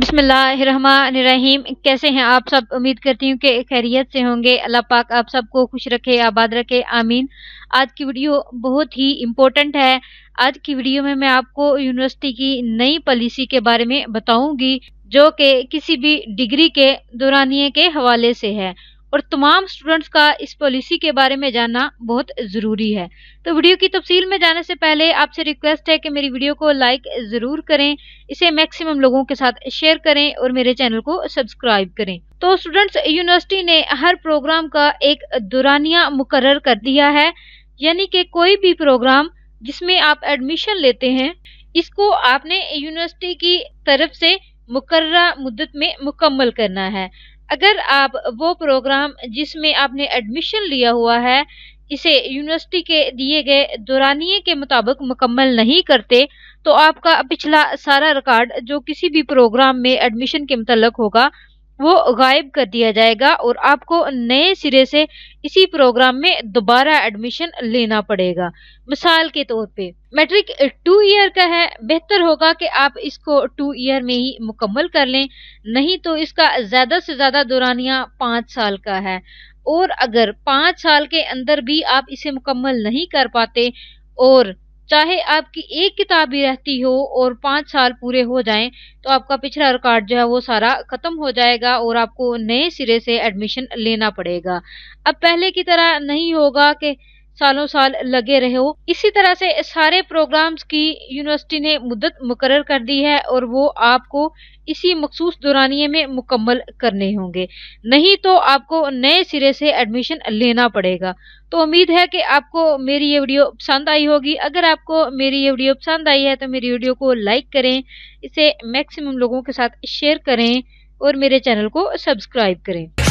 बिसमीम कैसे हैं आप सब उम्मीद करती हूँ कि खैरियत से होंगे अल्लाह पाक आप सबको खुश रखे आबाद रखे आमीन आज की वीडियो बहुत ही इम्पोर्टेंट है आज की वीडियो में मैं आपको यूनिवर्सिटी की नई पॉलिसी के बारे में बताऊंगी जो कि किसी भी डिग्री के दौरानिए के हवाले से है और तमाम स्टूडेंट्स का इस पॉलिसी के बारे में जानना बहुत ज़रूरी है तो वीडियो की तफसील में जाने से पहले आपसे रिक्वेस्ट है कि मेरी वीडियो को लाइक ज़रूर करें इसे मैक्सिमम लोगों के साथ शेयर करें और मेरे चैनल को सब्सक्राइब करें तो स्टूडेंट्स यूनिवर्सिटी ने हर प्रोग्राम का एक दुरानिया मुकर कर दिया है यानी कि कोई भी प्रोग्राम जिसमें आप एडमिशन लेते हैं इसको आपने यूनिवर्सिटी की तरफ से मुकर्रा मुद्दत में मुकम्मल करना है अगर आप वो प्रोग्राम जिसमें आपने एडमिशन लिया हुआ है इसे यूनिवर्सिटी के दिए गए दौरानिए के मुताबिक मुकम्मल नहीं करते तो आपका पिछला सारा रिकॉर्ड जो किसी भी प्रोग्राम में एडमिशन के मतलब होगा वो गायब कर दिया जाएगा और आपको नए सिरे से इसी प्रोग्राम में दोबारा एडमिशन लेना पड़ेगा मिसाल के तौर पे मैट्रिक टू ईयर का है बेहतर होगा कि आप इसको टू ईयर में ही मुकम्मल कर लें नहीं तो इसका ज़्यादा से ज़्यादा दुरानिया पाँच साल का है और अगर पाँच साल के अंदर भी आप इसे मुकम्मल नहीं कर पाते और चाहे आपकी एक किताब ही रहती हो और पाँच साल पूरे हो जाएं तो आपका पिछला रिकॉर्ड जो है वो सारा ख़त्म हो जाएगा और आपको नए सिरे से एडमिशन लेना पड़ेगा अब पहले की तरह नहीं होगा कि सालों साल लगे रहे हो इसी तरह से सारे प्रोग्राम्स की यूनिवर्सिटी ने मुद्दत मुकर कर दी है और वो आपको इसी मखसूस दौरानिए में मुकम्मल करने होंगे नहीं तो आपको नए सिरे से एडमिशन लेना पड़ेगा तो उम्मीद है कि आपको मेरी ये वीडियो पसंद आई होगी अगर आपको मेरी ये वीडियो पसंद आई है तो मेरी वीडियो को लाइक करें इसे मैक्सिमम लोगों के साथ शेयर करें और मेरे चैनल को सब्सक्राइब करें